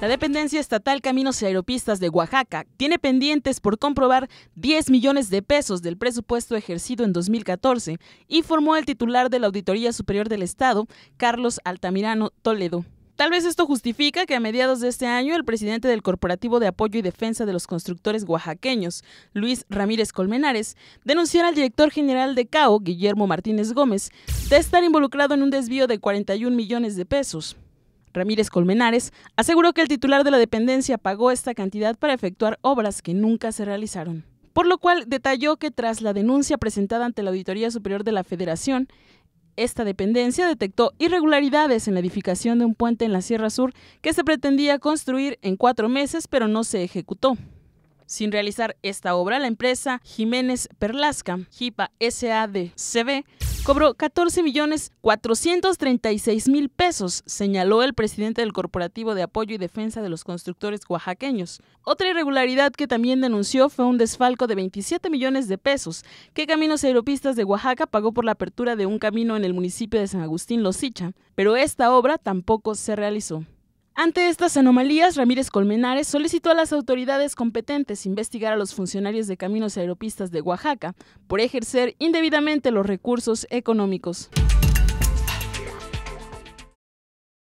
La dependencia estatal Caminos y Aeropistas de Oaxaca tiene pendientes por comprobar 10 millones de pesos del presupuesto ejercido en 2014, formó el titular de la Auditoría Superior del Estado, Carlos Altamirano Toledo. Tal vez esto justifica que a mediados de este año el presidente del Corporativo de Apoyo y Defensa de los Constructores Oaxaqueños, Luis Ramírez Colmenares, denunciara al director general de CAO, Guillermo Martínez Gómez, de estar involucrado en un desvío de 41 millones de pesos. Ramírez Colmenares, aseguró que el titular de la dependencia pagó esta cantidad para efectuar obras que nunca se realizaron. Por lo cual detalló que tras la denuncia presentada ante la Auditoría Superior de la Federación, esta dependencia detectó irregularidades en la edificación de un puente en la Sierra Sur que se pretendía construir en cuatro meses pero no se ejecutó. Sin realizar esta obra, la empresa Jiménez Perlasca, JIPA SADCB, cobró 14 millones 436 mil pesos, señaló el presidente del Corporativo de Apoyo y Defensa de los Constructores Oaxaqueños. Otra irregularidad que también denunció fue un desfalco de 27 millones de pesos que Caminos Aeropistas de Oaxaca pagó por la apertura de un camino en el municipio de San Agustín Losicha, pero esta obra tampoco se realizó. Ante estas anomalías, Ramírez Colmenares solicitó a las autoridades competentes investigar a los funcionarios de caminos aeropistas de Oaxaca por ejercer indebidamente los recursos económicos.